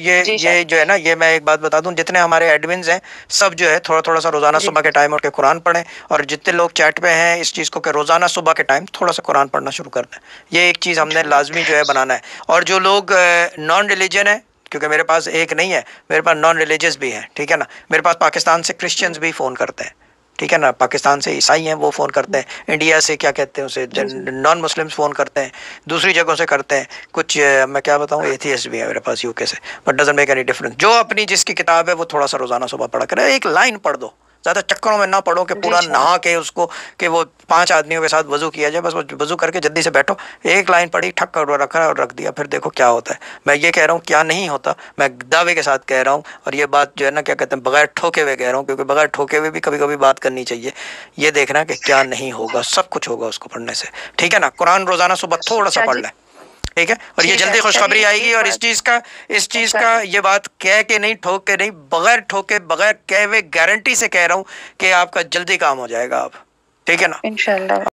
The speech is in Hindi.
ये ये जो है ना ये मैं एक बात बता दूं जितने हमारे एडमिन हैं सब जो है थोड़ा थोड़ा सा रोज़ाना सुबह के टाइम उठ के कुरान पढ़ें और जितने लोग चैट पे हैं इस चीज़ को के रोज़ाना सुबह के टाइम थोड़ा सा कुरान पढ़ना शुरू कर दें ये एक चीज़ हमने अच्छा। लाजमी जो है बनाना है और जो लोग नॉन रिलीजन है क्योंकि मेरे पास एक नहीं है मेरे पास नॉन रिलीजियस भी है ठीक है ना मेरे पास पाकिस्तान से क्रिश्चियंस भी फ़ोन करते हैं ठीक है ना पाकिस्तान से ईसाई हैं वो फ़ोन करते हैं इंडिया हम्म। से क्या कहते हैं उसे नॉन मुस्लिम्स फ़ोन करते हैं दूसरी जगहों से करते हैं कुछ मैं क्या बताऊँ एथियस भी है मेरे पास यूके से but doesn't make any difference जो अपनी जिसकी किताब है वो थोड़ा सा रोज़ाना सुबह पढ़ा करें एक लाइन पढ़ दो ज़्यादा चक्करों में ना पड़ो कि पूरा नहा के उसको कि वो पांच आदमियों के साथ वज़ू किया जाए बस वो वज़ू करके जल्दी से बैठो एक लाइन पढ़ी ठक कर रखा और रख दिया फिर देखो क्या होता है मैं ये कह रहा हूँ क्या नहीं होता मैं दावे के साथ कह रहा हूँ और ये बात जो है ना क्या कहते हैं बगैर ठोके हुए कह रहा हूँ क्योंकि बगैर ठोके हुए भी कभी कभी बात करनी चाहिए ये देखना कि क्या नहीं होगा सब कुछ होगा उसको पढ़ने से ठीक है ना कुरान रोज़ाना सुबह अच्छा थोड़ा सा पढ़ लें ठीक है और ये जल्दी खुशखबरी आएगी और इस चीज का इस अच्छा। चीज का ये बात कह के नहीं ठोक के नहीं बगैर ठोके बगैर कह हुए गारंटी से कह रहा हूँ कि आपका जल्दी काम हो जाएगा आप ठीक है ना इनशाला